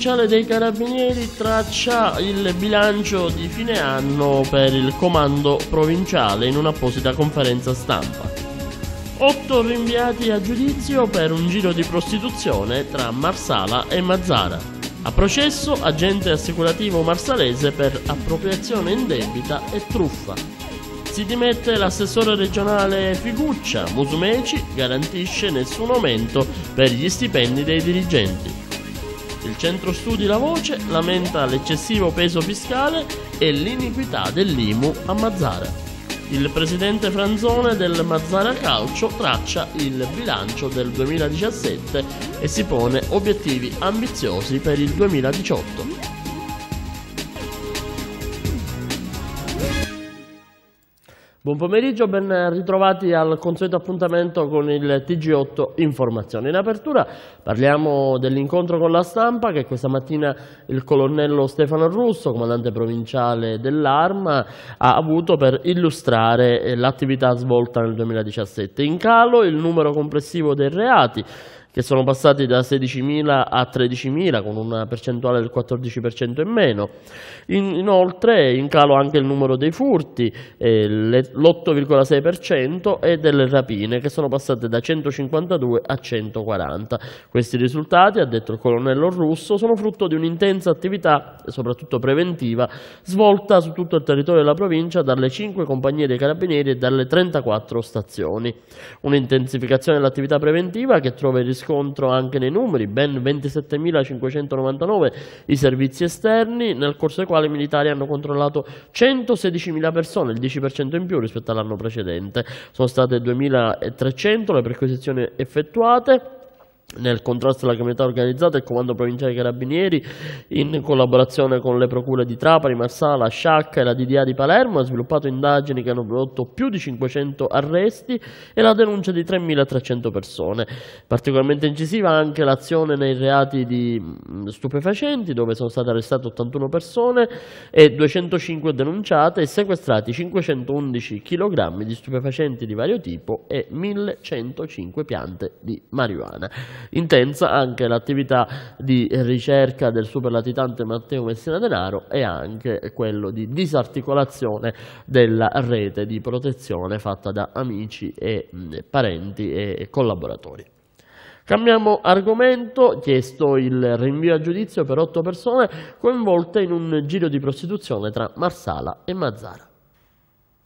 provinciale dei carabinieri traccia il bilancio di fine anno per il comando provinciale in un'apposita conferenza stampa. Otto rinviati a giudizio per un giro di prostituzione tra Marsala e Mazzara. A processo agente assicurativo marsalese per appropriazione in debita e truffa. Si dimette l'assessore regionale Figuccia, Musumeci garantisce nessun aumento per gli stipendi dei dirigenti. Centro Studi La Voce lamenta l'eccessivo peso fiscale e l'iniquità dell'IMU a Mazzara. Il presidente Franzone del Mazzara Calcio traccia il bilancio del 2017 e si pone obiettivi ambiziosi per il 2018. Buon pomeriggio, ben ritrovati al consueto appuntamento con il TG8 Informazione. In apertura parliamo dell'incontro con la stampa che questa mattina il colonnello Stefano Russo, comandante provinciale dell'Arma, ha avuto per illustrare eh, l'attività svolta nel 2017. In calo il numero complessivo dei reati che sono passati da 16.000 a 13.000 con una percentuale del 14% in meno. In, inoltre è in calo anche il numero dei furti, eh, l'8,6% e delle rapine che sono passate da 152 a 140. Questi risultati, ha detto il colonnello russo, sono frutto di un'intensa attività, soprattutto preventiva, svolta su tutto il territorio della provincia dalle 5 compagnie dei carabinieri e dalle 34 stazioni. Un'intensificazione dell'attività preventiva che trova il risultato riscontro anche nei numeri, ben 27.599 i servizi esterni, nel corso dei quali i militari hanno controllato 116.000 persone, il 10% in più rispetto all'anno precedente. Sono state 2.300 le perquisizioni effettuate nel contrasto alla criminalità organizzata il Comando Provinciale dei Carabinieri in collaborazione con le procure di Trapani, Marsala, Sciacca e la DDA di Palermo ha sviluppato indagini che hanno prodotto più di 500 arresti e la denuncia di 3.300 persone. Particolarmente incisiva anche l'azione nei reati di mm, stupefacenti dove sono state arrestate 81 persone e 205 denunciate e sequestrati 511 kg di stupefacenti di vario tipo e 1.105 piante di marijuana. Intensa anche l'attività di ricerca del superlatitante Matteo Messina Denaro e anche quello di disarticolazione della rete di protezione fatta da amici e mm, parenti e collaboratori. Cambiamo argomento, chiesto il rinvio a giudizio per otto persone coinvolte in un giro di prostituzione tra Marsala e Mazzara.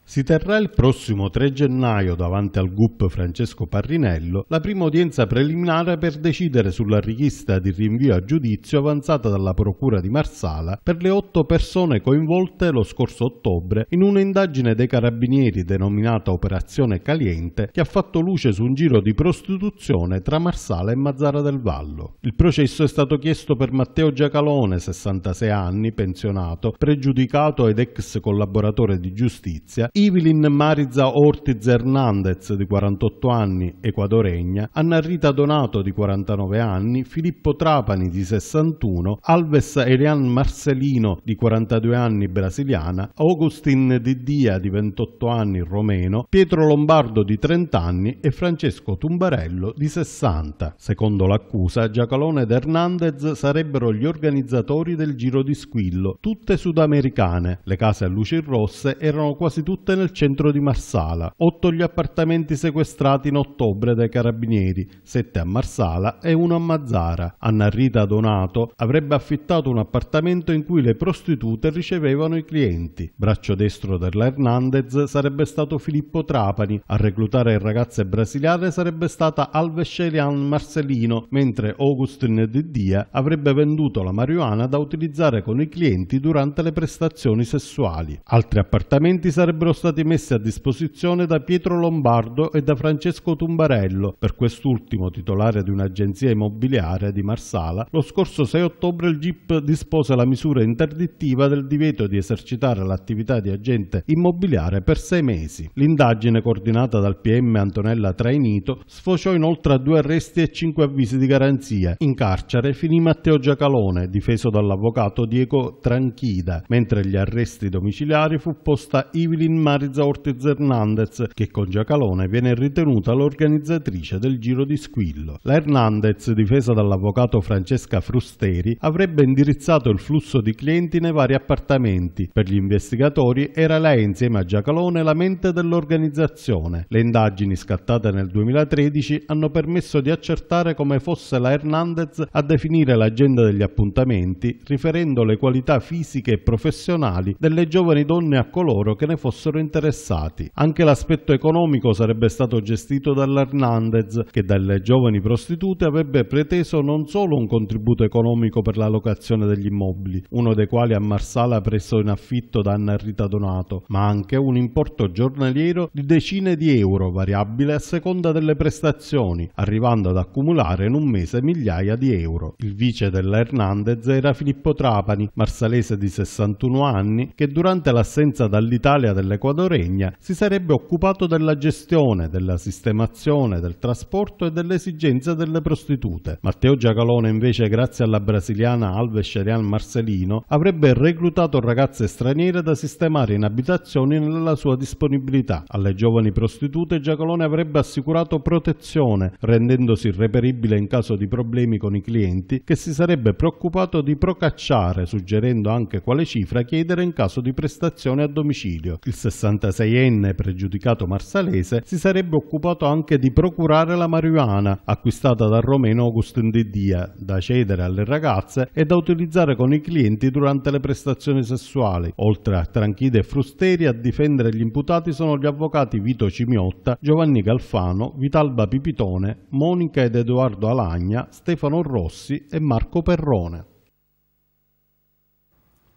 Si terrà il prossimo 3 gennaio davanti al GUP Francesco Parrinello la prima udienza preliminare per decidere sulla richiesta di rinvio a giudizio avanzata dalla Procura di Marsala per le otto persone coinvolte lo scorso ottobre in un'indagine dei carabinieri denominata Operazione Caliente che ha fatto luce su un giro di prostituzione tra Marsala e Mazzara del Vallo. Il processo è stato chiesto per Matteo Giacalone, 66 anni, pensionato, pregiudicato ed ex collaboratore di giustizia, Evelyn Mariza Ortiz Hernandez, di 48 anni, equadoregna, Anna Rita Donato, di 49 anni, Filippo Trapani, di 61, Alves Elian Marcelino, di 42 anni, brasiliana, Augustin Diddia, di 28 anni, romeno, Pietro Lombardo, di 30 anni e Francesco Tumbarello, di 60. Secondo l'accusa, Giacalone ed Hernandez sarebbero gli organizzatori del Giro di Squillo, tutte sudamericane. Le case a luci rosse erano quasi tutte tutte nel centro di Marsala. 8 gli appartamenti sequestrati in ottobre dai carabinieri, 7 a Marsala e 1 a Mazzara. Anna Rita Donato avrebbe affittato un appartamento in cui le prostitute ricevevano i clienti. Braccio destro della Hernandez sarebbe stato Filippo Trapani, a reclutare ragazze brasiliane sarebbe stata Alvescelian Marcelino, mentre Augustin Didia avrebbe venduto la marijuana da utilizzare con i clienti durante le prestazioni sessuali. Altri appartamenti sarebbero stati messi a disposizione da Pietro Lombardo e da Francesco Tumbarello, per quest'ultimo titolare di un'agenzia immobiliare di Marsala, lo scorso 6 ottobre il GIP dispose la misura interdittiva del divieto di esercitare l'attività di agente immobiliare per sei mesi. L'indagine coordinata dal PM Antonella Trainito sfociò inoltre a due arresti e cinque avvisi di garanzia. In carcere finì Matteo Giacalone, difeso dall'avvocato Diego Tranchida, mentre gli arresti domiciliari fu posta Evelyn Maritza Ortiz Hernandez, che con Giacalone viene ritenuta l'organizzatrice del Giro di Squillo. La Hernandez, difesa dall'avvocato Francesca Frusteri, avrebbe indirizzato il flusso di clienti nei vari appartamenti. Per gli investigatori era lei insieme a Giacalone la mente dell'organizzazione. Le indagini scattate nel 2013 hanno permesso di accertare come fosse la Hernandez a definire l'agenda degli appuntamenti riferendo le qualità fisiche e professionali delle giovani donne a coloro che ne fossero rimasero interessati. Anche l'aspetto economico sarebbe stato gestito dall'Hernandez, che dalle giovani prostitute avrebbe preteso non solo un contributo economico per la locazione degli immobili, uno dei quali a Marsala preso in affitto da Anna Rita Donato, ma anche un importo giornaliero di decine di euro, variabile a seconda delle prestazioni, arrivando ad accumulare in un mese migliaia di euro. Il vice della Hernandez era Filippo Trapani, marsalese di 61 anni, che durante l'assenza dall'Italia delle Equadoregna si sarebbe occupato della gestione, della sistemazione, del trasporto e delle esigenze delle prostitute. Matteo Giacalone invece grazie alla brasiliana Alves Cherian Marcelino avrebbe reclutato ragazze straniere da sistemare in abitazioni nella sua disponibilità. Alle giovani prostitute Giacalone avrebbe assicurato protezione rendendosi reperibile in caso di problemi con i clienti che si sarebbe preoccupato di procacciare suggerendo anche quale cifra chiedere in caso di prestazione a domicilio. Il 66enne pregiudicato marsalese, si sarebbe occupato anche di procurare la marijuana acquistata dal romeno Augustin De Dia, da cedere alle ragazze e da utilizzare con i clienti durante le prestazioni sessuali. Oltre a Tranchide e Frusteri, a difendere gli imputati sono gli avvocati Vito Cimiotta, Giovanni Galfano, Vitalba Pipitone, Monica ed Edoardo Alagna, Stefano Rossi e Marco Perrone.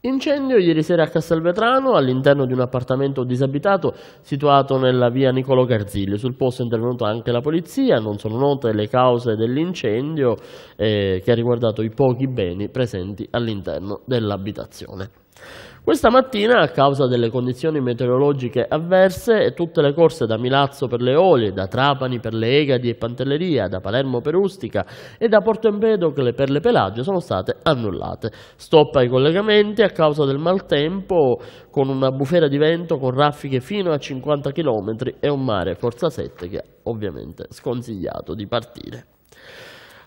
Incendio ieri sera a Castelvetrano all'interno di un appartamento disabitato situato nella via Nicolo Garzilli. Sul posto è intervenuta anche la polizia, non sono note le cause dell'incendio eh, che ha riguardato i pochi beni presenti all'interno dell'abitazione. Questa mattina, a causa delle condizioni meteorologiche avverse, tutte le corse da Milazzo per le Olie, da Trapani per le Egadi e Pantelleria, da Palermo per Ustica e da Porto Empedocle per le Pelagie sono state annullate. Stoppa ai collegamenti a causa del maltempo, con una bufera di vento con raffiche fino a 50 km e un mare forza 7 che ha ovviamente sconsigliato di partire.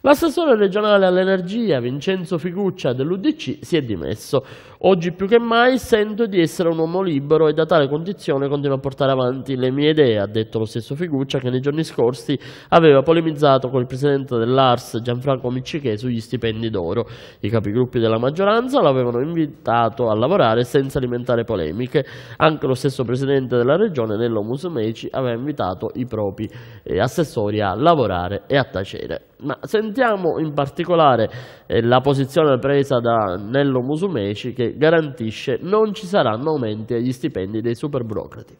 L'assessore regionale all'energia Vincenzo Figuccia dell'Udc si è dimesso. Oggi più che mai sento di essere un uomo libero e da tale condizione continuo a portare avanti le mie idee, ha detto lo stesso Figuccia che nei giorni scorsi aveva polemizzato con il presidente dell'ARS Gianfranco Miccichè sugli stipendi d'oro. I capigruppi della maggioranza l'avevano invitato a lavorare senza alimentare polemiche. Anche lo stesso presidente della regione Nello Musumeci aveva invitato i propri eh, assessori a lavorare e a tacere. Ma sentiamo in particolare eh, la posizione presa da Nello Musumeci che garantisce non ci saranno aumenti agli stipendi dei super burocrati.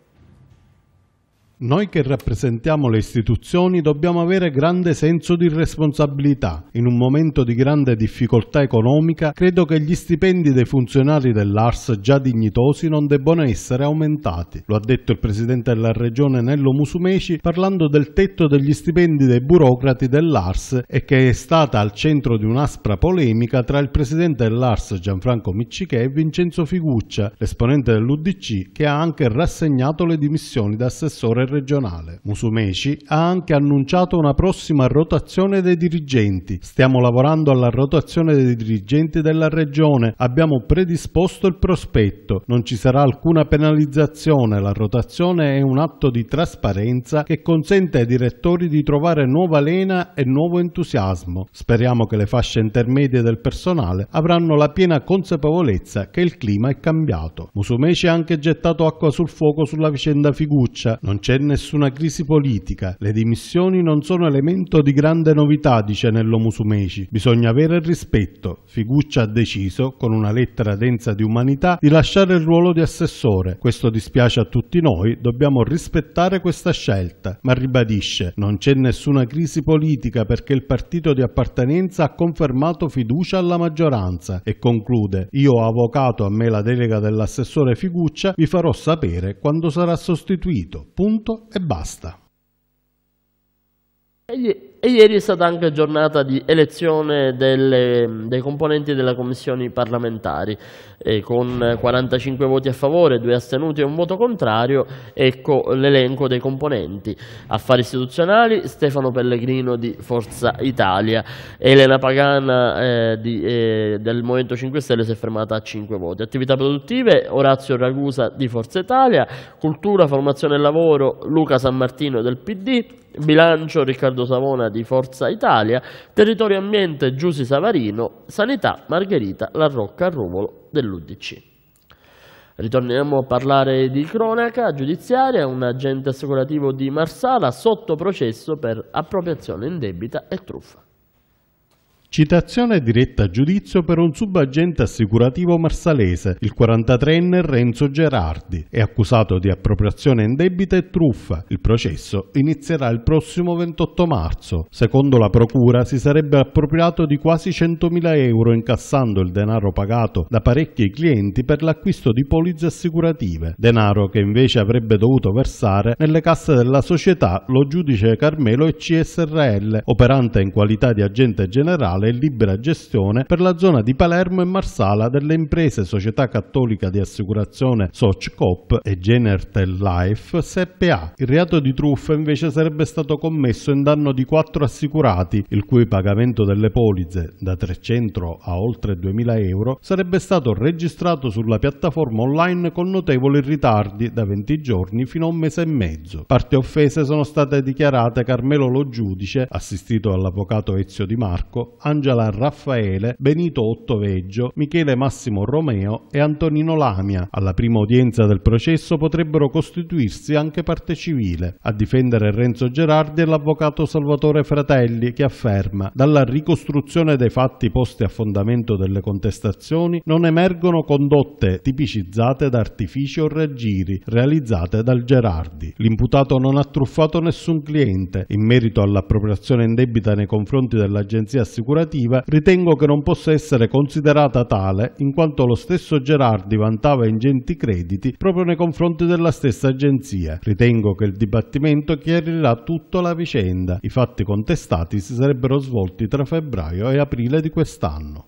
Noi che rappresentiamo le istituzioni dobbiamo avere grande senso di responsabilità. In un momento di grande difficoltà economica, credo che gli stipendi dei funzionari dell'ARS già dignitosi non debbano essere aumentati. Lo ha detto il presidente della regione Nello Musumeci parlando del tetto degli stipendi dei burocrati dell'ARS e che è stata al centro di un'aspra polemica tra il presidente dell'ARS Gianfranco Miccichè e Vincenzo Figuccia, l'esponente dell'UDC che ha anche rassegnato le dimissioni da assessore regionale. Musumeci ha anche annunciato una prossima rotazione dei dirigenti. Stiamo lavorando alla rotazione dei dirigenti della regione. Abbiamo predisposto il prospetto. Non ci sarà alcuna penalizzazione. La rotazione è un atto di trasparenza che consente ai direttori di trovare nuova lena e nuovo entusiasmo. Speriamo che le fasce intermedie del personale avranno la piena consapevolezza che il clima è cambiato. Musumeci ha anche gettato acqua sul fuoco sulla vicenda Figuccia. Non c'è nessuna crisi politica. Le dimissioni non sono elemento di grande novità, dice Nello Musumeci. Bisogna avere rispetto. Figuccia ha deciso, con una lettera densa di umanità, di lasciare il ruolo di assessore. Questo dispiace a tutti noi, dobbiamo rispettare questa scelta. Ma ribadisce, non c'è nessuna crisi politica perché il partito di appartenenza ha confermato fiducia alla maggioranza e conclude, io ho avvocato a me la delega dell'assessore Figuccia, vi farò sapere quando sarà sostituito. Punto e basta. E ieri è stata anche giornata di elezione delle, dei componenti delle commissioni parlamentari, e eh, con 45 voti a favore, 2 astenuti e un voto contrario, ecco l'elenco dei componenti. Affari istituzionali, Stefano Pellegrino di Forza Italia, Elena Pagana eh, di, eh, del Movimento 5 Stelle si è fermata a 5 voti. Attività produttive, Orazio Ragusa di Forza Italia, Cultura, Formazione e Lavoro, Luca San Martino del PD, Bilancio, Riccardo Savona di Forza Italia, Territorio Ambiente Giussi Savarino, Sanità Margherita La Larrocca Ruvolo dell'UDC. Ritorniamo a parlare di cronaca giudiziaria, un agente assicurativo di Marsala sotto processo per appropriazione indebita e truffa. Citazione diretta a giudizio per un subagente assicurativo marsalese, il 43enne Renzo Gerardi. È accusato di appropriazione in debita e truffa. Il processo inizierà il prossimo 28 marzo. Secondo la procura si sarebbe appropriato di quasi 100.000 euro incassando il denaro pagato da parecchi clienti per l'acquisto di polizze assicurative, denaro che invece avrebbe dovuto versare nelle casse della società lo giudice Carmelo e CSRL, operante in qualità di agente generale sociale e libera gestione per la zona di Palermo e Marsala delle imprese Società Cattolica di Assicurazione Soccoop e Genertel Life SPA. Il reato di truffa invece sarebbe stato commesso in danno di quattro assicurati, il cui pagamento delle polizze da 300 a oltre 2000 euro sarebbe stato registrato sulla piattaforma online con notevoli ritardi da 20 giorni fino a un mese e mezzo. Parti offese sono state dichiarate Carmelo Lo Giudice, assistito dall'avvocato Ezio Di Marco, Angela Raffaele, Benito Ottoveggio, Michele Massimo Romeo e Antonino Lamia. Alla prima udienza del processo potrebbero costituirsi anche parte civile. A difendere Renzo Gerardi è l'avvocato Salvatore Fratelli che afferma dalla ricostruzione dei fatti posti a fondamento delle contestazioni non emergono condotte tipicizzate da artifici o raggiri realizzate dal Gerardi. L'imputato non ha truffato nessun cliente in merito all'appropriazione indebita nei confronti dell'agenzia assicurativa lavorativa ritengo che non possa essere considerata tale in quanto lo stesso Gerardi vantava ingenti crediti proprio nei confronti della stessa agenzia. Ritengo che il dibattimento chiarirà tutta la vicenda. I fatti contestati si sarebbero svolti tra febbraio e aprile di quest'anno.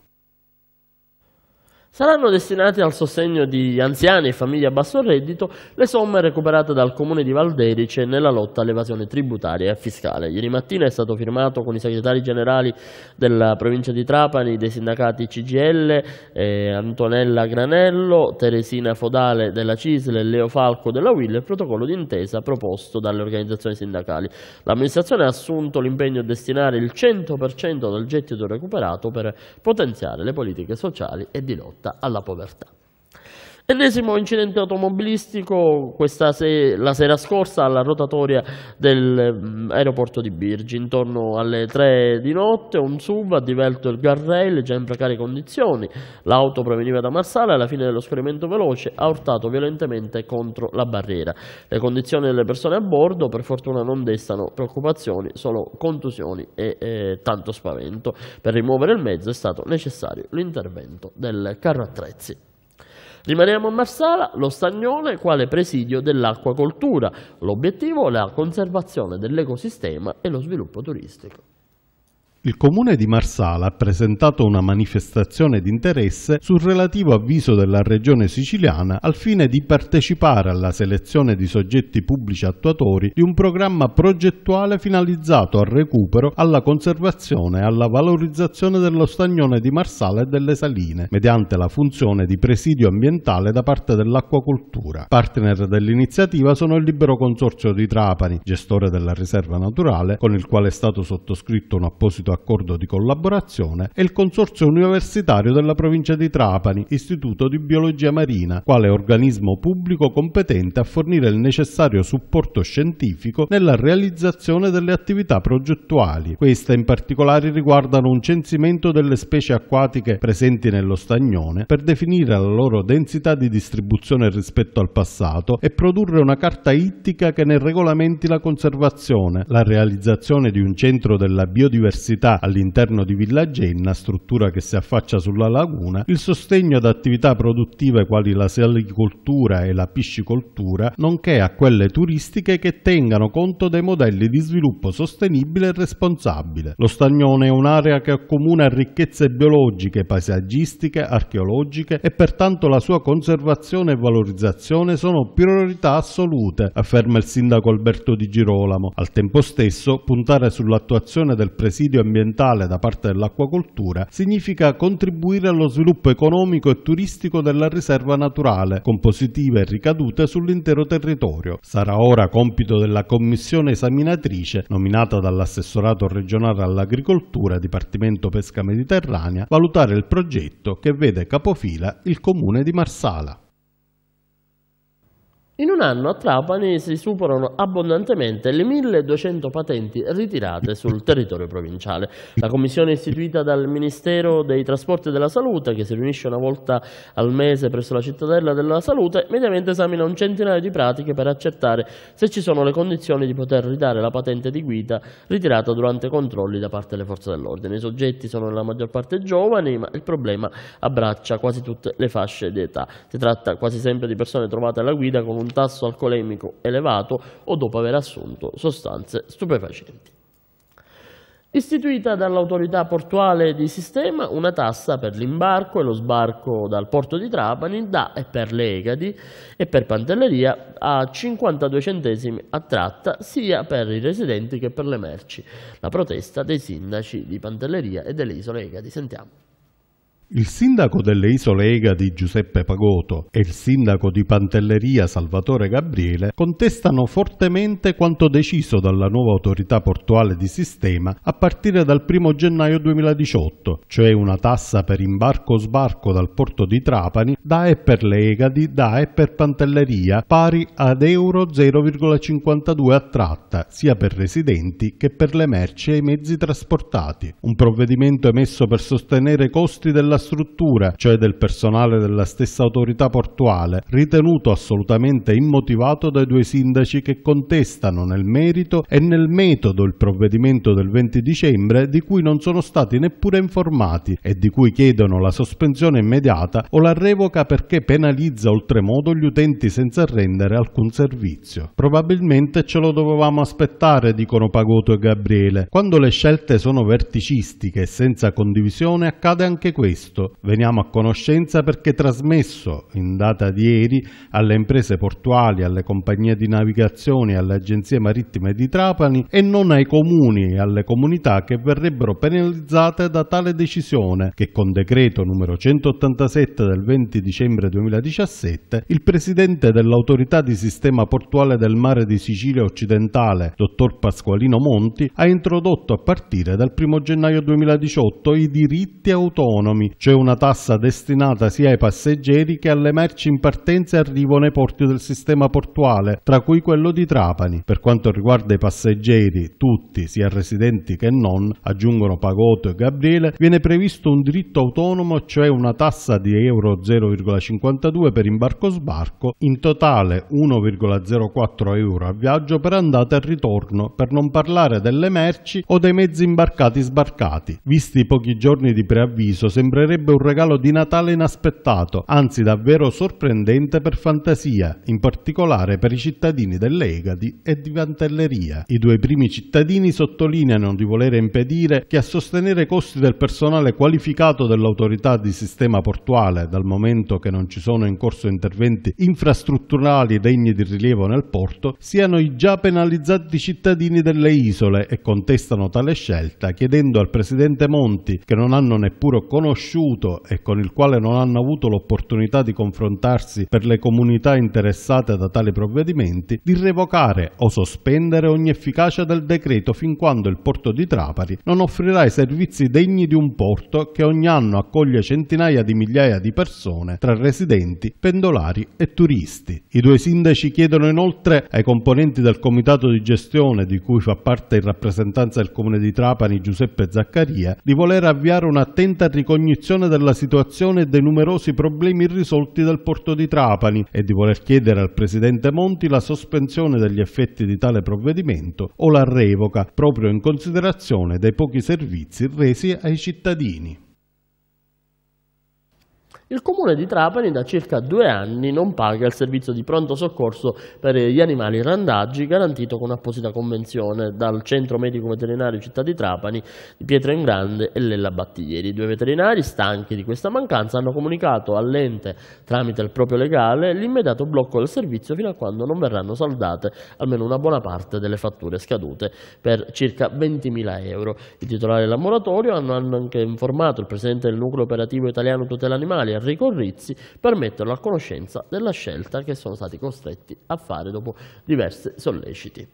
Saranno destinate al sostegno di anziani e famiglie a basso reddito le somme recuperate dal comune di Valderice nella lotta all'evasione tributaria e fiscale. Ieri mattina è stato firmato con i segretari generali della provincia di Trapani, dei sindacati CGL, eh, Antonella Granello, Teresina Fodale della Cisle, Leo Falco della WIL il protocollo d'intesa proposto dalle organizzazioni sindacali. L'amministrazione ha assunto l'impegno a destinare il 100% del gettito recuperato per potenziare le politiche sociali e di lotta lotta alla povertà. Ennesimo incidente automobilistico se la sera scorsa alla rotatoria dell'aeroporto mm, di Birgi. Intorno alle 3 di notte un SUV ha divelto il guardrail già in precarie condizioni. L'auto proveniva da Marsala e alla fine dello scorrimento veloce ha urtato violentemente contro la barriera. Le condizioni delle persone a bordo per fortuna non destano preoccupazioni, solo contusioni e eh, tanto spavento. Per rimuovere il mezzo è stato necessario l'intervento del carro attrezzi. Rimaniamo a Marsala, lo stagnone quale presidio dell'acquacoltura. L'obiettivo è la conservazione dell'ecosistema e lo sviluppo turistico. Il comune di Marsala ha presentato una manifestazione di interesse sul relativo avviso della regione siciliana al fine di partecipare alla selezione di soggetti pubblici attuatori di un programma progettuale finalizzato al recupero, alla conservazione e alla valorizzazione dello stagnone di Marsala e delle saline, mediante la funzione di presidio ambientale da parte dell'acquacoltura. Partner dell'iniziativa sono il Libero Consorzio di Trapani, gestore della riserva naturale, con il quale è stato sottoscritto un apposito accordo di collaborazione e il Consorzio Universitario della Provincia di Trapani, Istituto di Biologia Marina, quale organismo pubblico competente a fornire il necessario supporto scientifico nella realizzazione delle attività progettuali. Queste in particolare riguardano un censimento delle specie acquatiche presenti nello stagnone per definire la loro densità di distribuzione rispetto al passato e produrre una carta ittica che ne regolamenti la conservazione, la realizzazione di un centro della biodiversità attività all'interno di Villa Genna, struttura che si affaccia sulla laguna, il sostegno ad attività produttive quali la salicoltura e la piscicoltura, nonché a quelle turistiche che tengano conto dei modelli di sviluppo sostenibile e responsabile. Lo Stagnone è un'area che accomuna ricchezze biologiche, paesaggistiche, archeologiche e pertanto la sua conservazione e valorizzazione sono priorità assolute, afferma il sindaco Alberto Di Girolamo. Al tempo stesso puntare sull'attuazione del presidio amministrativo ambientale da parte dell'acquacoltura significa contribuire allo sviluppo economico e turistico della riserva naturale, con positive ricadute sull'intero territorio. Sarà ora compito della commissione esaminatrice, nominata dall'assessorato regionale all'agricoltura, Dipartimento Pesca Mediterranea, valutare il progetto che vede capofila il comune di Marsala. In un anno a Trapani si superano abbondantemente le 1200 patenti ritirate sul territorio provinciale. La commissione istituita dal Ministero dei Trasporti e della Salute, che si riunisce una volta al mese presso la cittadella della salute, mediamente esamina un centinaio di pratiche per accertare se ci sono le condizioni di poter ridare la patente di guida ritirata durante controlli da parte delle forze dell'ordine. I soggetti sono nella maggior parte giovani, ma il problema abbraccia quasi tutte le fasce di età. Si tratta quasi sempre di persone trovate alla guida con un tasso alcolemico elevato o dopo aver assunto sostanze stupefacenti. Istituita dall'autorità portuale di sistema una tassa per l'imbarco e lo sbarco dal porto di Trapani da e per Legadi e per Pantelleria a 52 centesimi a tratta sia per i residenti che per le merci. La protesta dei sindaci di Pantelleria e delle isole Egadi. Sentiamo. Il sindaco delle isole Egadi Giuseppe Pagoto e il sindaco di Pantelleria Salvatore Gabriele contestano fortemente quanto deciso dalla nuova autorità portuale di sistema a partire dal 1 gennaio 2018, cioè una tassa per imbarco sbarco dal porto di Trapani da e per le Egadi, da e per Pantelleria pari ad euro 0,52 a tratta, sia per residenti che per le merci e i mezzi trasportati. Un provvedimento emesso per sostenere i costi della struttura, cioè del personale della stessa autorità portuale, ritenuto assolutamente immotivato dai due sindaci che contestano nel merito e nel metodo il provvedimento del 20 dicembre di cui non sono stati neppure informati e di cui chiedono la sospensione immediata o la revoca perché penalizza oltremodo gli utenti senza rendere alcun servizio. Probabilmente ce lo dovevamo aspettare, dicono Pagoto e Gabriele. Quando le scelte sono verticistiche e senza condivisione accade anche questo questo veniamo a conoscenza perché trasmesso in data di ieri alle imprese portuali, alle compagnie di navigazione, alle agenzie marittime di Trapani e non ai comuni e alle comunità che verrebbero penalizzate da tale decisione che con decreto numero 187 del 20 dicembre 2017 il presidente dell'autorità di sistema portuale del mare di Sicilia occidentale, dottor Pasqualino Monti, ha introdotto a partire dal 1 gennaio 2018 i diritti autonomi, cioè una tassa destinata sia ai passeggeri che alle merci in partenza e arrivo nei porti del sistema portuale, tra cui quello di Trapani. Per quanto riguarda i passeggeri, tutti, sia residenti che non, aggiungono Pagotto e Gabriele, viene previsto un diritto autonomo, cioè una tassa di euro 0,52 per imbarco sbarco, in totale 1,04 euro a viaggio per andata e ritorno, per non parlare delle merci o dei mezzi imbarcati sbarcati. Visti i pochi giorni di preavviso, sembra sembrerebbe un regalo di Natale inaspettato, anzi davvero sorprendente per fantasia, in particolare per i cittadini dell'Egadi e di Vantelleria. I due primi cittadini sottolineano di volere impedire che a sostenere i costi del personale qualificato dell'autorità di sistema portuale, dal momento che non ci sono in corso interventi infrastrutturali degni di rilievo nel porto, siano i già penalizzati cittadini delle isole e contestano tale scelta chiedendo al presidente Monti, che non hanno neppure conosciuto sconosciuto e con il quale non hanno avuto l'opportunità di confrontarsi per le comunità interessate da tali provvedimenti, di revocare o sospendere ogni efficacia del decreto fin quando il porto di Trapani non offrirà i servizi degni di un porto che ogni anno accoglie centinaia di migliaia di persone tra residenti, pendolari e turisti. I due sindaci chiedono inoltre ai componenti del comitato di gestione di cui fa parte in rappresentanza del comune di Trapani Giuseppe Zaccaria di voler avviare un'attenta ricognizione condizione della situazione e dei numerosi problemi irrisolti del porto di Trapani e di voler chiedere al Presidente Monti la sospensione degli effetti di tale provvedimento o la revoca, proprio in considerazione dei pochi servizi resi ai cittadini. Il comune di Trapani da circa due anni non paga il servizio di pronto soccorso per gli animali randaggi garantito con apposita convenzione dal Centro Medico Veterinario Città di Trapani di Pietro Grande e Lella Battiglieri. I due veterinari, stanchi di questa mancanza, hanno comunicato all'ente tramite il proprio legale l'immediato blocco del servizio fino a quando non verranno saldate almeno una buona parte delle fatture scadute per circa 20.000 euro. I titolari della moratoria hanno anche informato il presidente del nucleo operativo italiano tutela animali, Enrico Rizzi per metterlo a conoscenza della scelta che sono stati costretti a fare dopo diversi solleciti.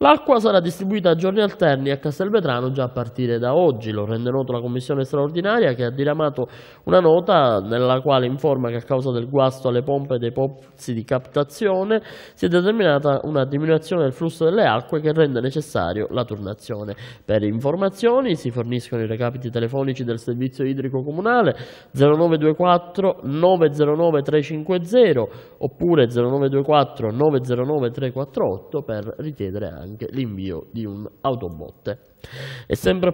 L'acqua sarà distribuita a giorni alterni a Castelvetrano già a partire da oggi, lo rende noto la commissione straordinaria che ha diramato una nota nella quale informa che a causa del guasto alle pompe dei pozzi di captazione si è determinata una diminuzione del flusso delle acque che rende necessario la turnazione. Per informazioni si forniscono i recapiti telefonici del servizio idrico comunale 0924 909 350 oppure 0924 909 348 per richiedere anche anche l'invio di un autobot e sempre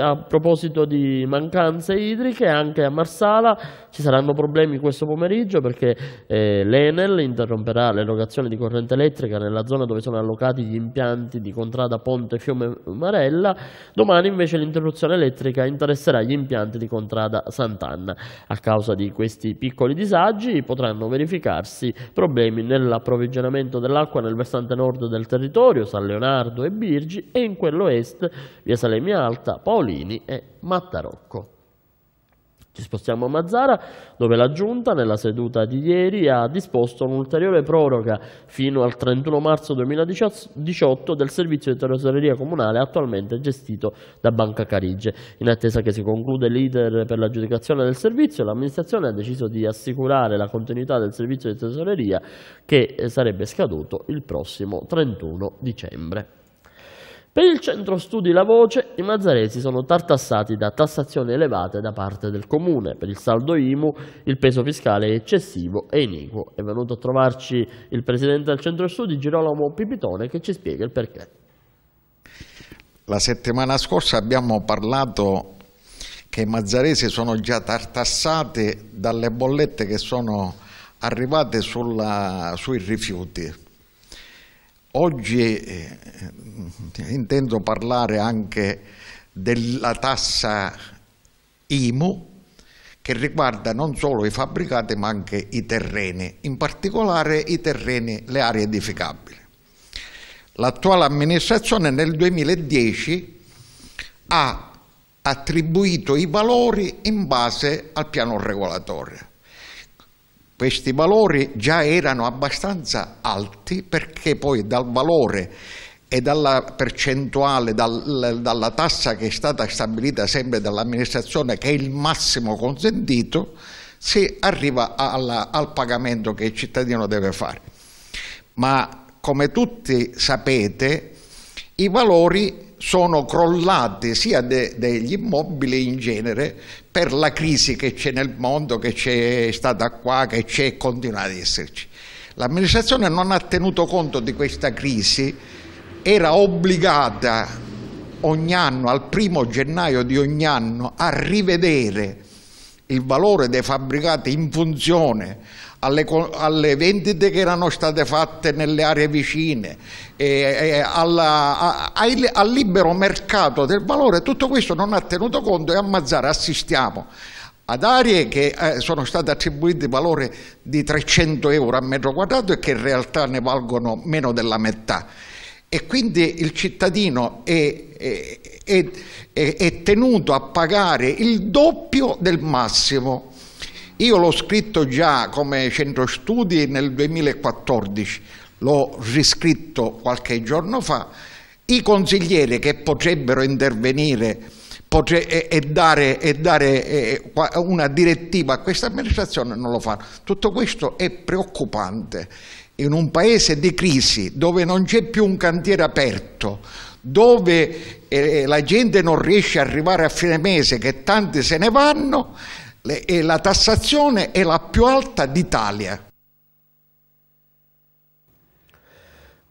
a, proposito di mancanze idriche, anche a Marsala ci saranno problemi questo pomeriggio perché eh, l'Enel interromperà l'erogazione di corrente elettrica nella zona dove sono allocati gli impianti di contrada Ponte Fiume Marella. Domani invece l'interruzione elettrica interesserà gli impianti di contrada Sant'Anna. A causa di questi piccoli disagi potranno verificarsi problemi nell'approvvigionamento dell'acqua nel versante nord del territorio, San Leonardo e Birgi, e in quello est via Salemia Alta, Paolini e Mattarocco. Ci spostiamo a Mazzara, dove la Giunta, nella seduta di ieri, ha disposto un'ulteriore proroga fino al 31 marzo 2018 del servizio di tesoreria comunale attualmente gestito da Banca Carige. In attesa che si conclude l'iter per l'aggiudicazione del servizio, l'amministrazione ha deciso di assicurare la continuità del servizio di tesoreria che eh, sarebbe scaduto il prossimo 31 dicembre. Per il centro studi La Voce, i mazzaresi sono tartassati da tassazioni elevate da parte del comune. Per il saldo IMU il peso fiscale è eccessivo e iniquo. È venuto a trovarci il presidente del centro studi Girolamo Pipitone che ci spiega il perché. La settimana scorsa abbiamo parlato che i mazzaresi sono già tartassati dalle bollette che sono arrivate sulla, sui rifiuti Oggi eh, eh, intendo parlare anche della tassa IMU che riguarda non solo i fabbricati ma anche i terreni, in particolare i terreni, le aree edificabili. L'attuale amministrazione nel 2010 ha attribuito i valori in base al piano regolatorio. Questi valori già erano abbastanza alti perché poi dal valore e dalla percentuale, dal, dalla tassa che è stata stabilita sempre dall'amministrazione, che è il massimo consentito, si arriva alla, al pagamento che il cittadino deve fare. Ma come tutti sapete, i valori sono crollate sia de, degli immobili in genere per la crisi che c'è nel mondo, che c'è stata qua, che c'è e continua ad esserci. L'amministrazione non ha tenuto conto di questa crisi, era obbligata ogni anno, al primo gennaio di ogni anno, a rivedere il valore dei fabbricati in funzione alle, alle, vendite che erano state fatte nelle aree vicine, e, e alla, a, a, al libero mercato del valore, tutto questo non ha tenuto conto e a Mazzara assistiamo ad aree che eh, sono state attribuite valore di 300 euro a metro quadrato e che in realtà ne valgono meno della metà. E quindi il cittadino è, è, è, è tenuto a pagare il doppio del massimo io l'ho scritto già come centro studi nel 2014, l'ho riscritto qualche giorno fa, i consiglieri che potrebbero intervenire potre, e, dare, e dare e, una direttiva a questa amministrazione non lo fanno. Tutto questo è preoccupante. In un paese di crisi dove non c'è più un cantiere aperto, dove eh, la gente non riesce ad arrivare a fine mese, che tanti se ne vanno, e la tassazione è la più alta d'Italia.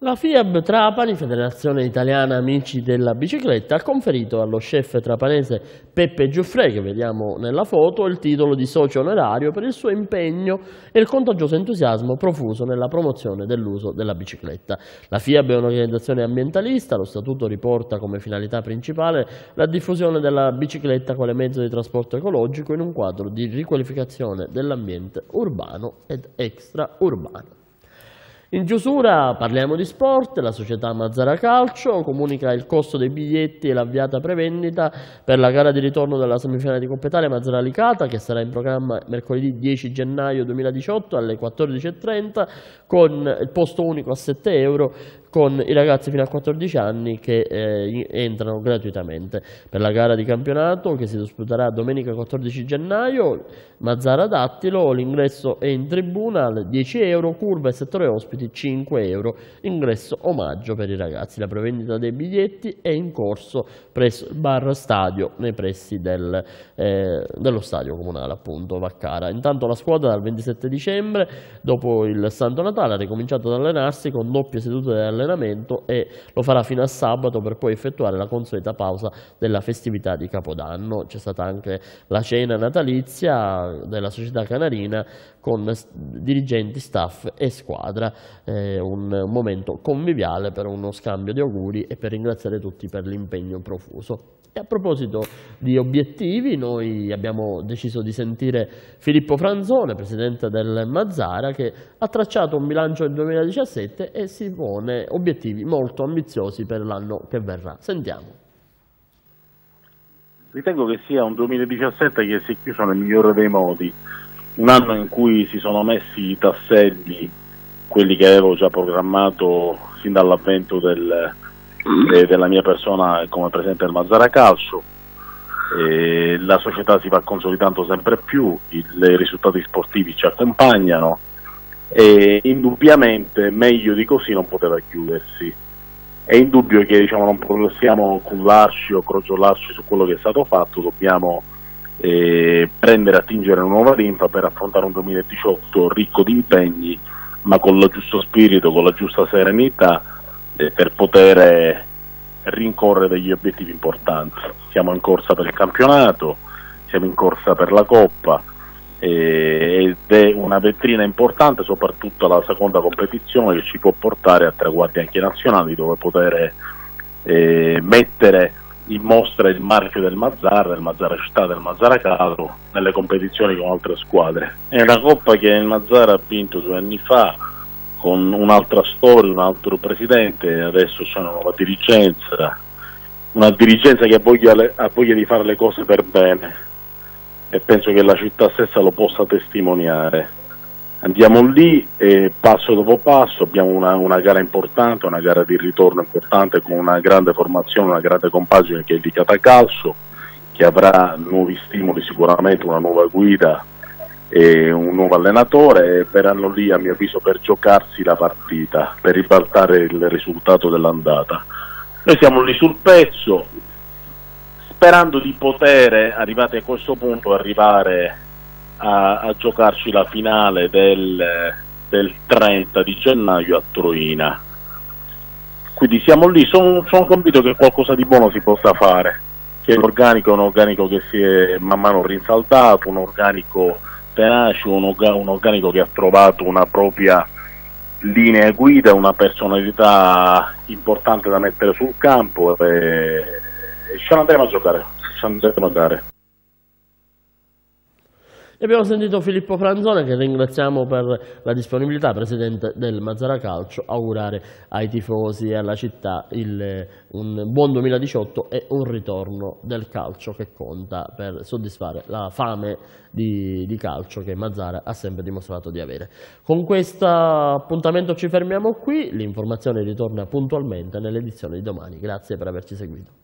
La FIAB Trapani, Federazione Italiana Amici della Bicicletta, ha conferito allo chef trapanese Peppe Giuffre, che vediamo nella foto, il titolo di socio onorario per il suo impegno e il contagioso entusiasmo profuso nella promozione dell'uso della bicicletta. La FIAB è un'organizzazione ambientalista, lo statuto riporta come finalità principale la diffusione della bicicletta quale mezzo di trasporto ecologico in un quadro di riqualificazione dell'ambiente urbano ed extraurbano. In chiusura parliamo di sport, la società Mazzara Calcio comunica il costo dei biglietti e l'avviata prevendita per la gara di ritorno della semifinale di Coppa Italia Mazzara Licata che sarà in programma mercoledì 10 gennaio 2018 alle 14.30 con il posto unico a 7 euro con i ragazzi fino a 14 anni che eh, entrano gratuitamente per la gara di campionato che si disputerà domenica 14 gennaio Mazzara Dattilo l'ingresso è in tribuna 10 euro curva e settore ospiti 5 euro ingresso omaggio per i ragazzi la prevendita dei biglietti è in corso presso il bar stadio nei pressi del, eh, dello stadio comunale appunto Vaccara intanto la squadra dal 27 dicembre dopo il Santo Natale ha ricominciato ad allenarsi con doppie sedute di allenamento allenamento e lo farà fino a sabato per poi effettuare la consueta pausa della festività di Capodanno. C'è stata anche la cena natalizia della società canarina con dirigenti, staff e squadra, eh, un momento conviviale per uno scambio di auguri e per ringraziare tutti per l'impegno profuso. E a proposito di obiettivi, noi abbiamo deciso di sentire Filippo Franzone, presidente del Mazzara, che ha tracciato un bilancio del 2017 e si pone obiettivi molto ambiziosi per l'anno che verrà. Sentiamo. Ritengo che sia un 2017 che si è chiuso nel migliore dei modi, un anno in cui si sono messi i tasselli, quelli che avevo già programmato sin dall'avvento del Mm. e della mia persona come presidente del Mazzara Calcio. E la società si va consolidando sempre più, i risultati sportivi ci accompagnano e indubbiamente meglio di così non poteva chiudersi. È indubbio che diciamo, non possiamo cullarci o crogiolarci su quello che è stato fatto, dobbiamo eh, prendere attingere una nuova linfa per affrontare un 2018 ricco di impegni ma con il giusto spirito, con la giusta serenità per poter eh, rincorrere degli obiettivi importanti. Siamo in corsa per il campionato, siamo in corsa per la Coppa ed è una vetrina importante soprattutto la seconda competizione che ci può portare a traguardi anche nazionali dove poter eh, mettere in mostra il marchio del Mazzara, del Mazzara Città, del Mazzara Calo nelle competizioni con altre squadre. È una coppa che il Mazzara ha vinto due anni fa con un'altra storia, un altro presidente, adesso c'è una nuova dirigenza, una dirigenza che ha voglia, ha voglia di fare le cose per bene e penso che la città stessa lo possa testimoniare andiamo lì e passo dopo passo abbiamo una, una, gara importante, una gara di ritorno importante con una grande formazione, una grande compagine che è dedicata a calcio, che avrà nuovi stimoli sicuramente, una nuova guida un nuovo allenatore verranno lì a mio avviso per giocarsi la partita, per ribaltare il risultato dell'andata. Noi siamo lì sul pezzo, sperando di poter, arrivati a questo punto, arrivare a, a giocarci la finale del, del, 30 di gennaio a Troina. Quindi siamo lì, sono son convinto che qualcosa di buono si possa fare, che l'organico è un organico che si è man mano rinsaldato, un organico tenace, un, organico che ha trovato una propria linea guida, una personalità importante da mettere sul campo e ci andremo a giocare, ci andremo a dare abbiamo sentito Filippo Franzone, che ringraziamo per la disponibilità, presidente del Mazzara Calcio, augurare ai tifosi e alla città il, un buon 2018 e un ritorno del calcio che conta per soddisfare la fame di, di calcio che Mazzara ha sempre dimostrato di avere. Con questo appuntamento ci fermiamo qui, l'informazione ritorna puntualmente nell'edizione di domani. Grazie per averci seguito.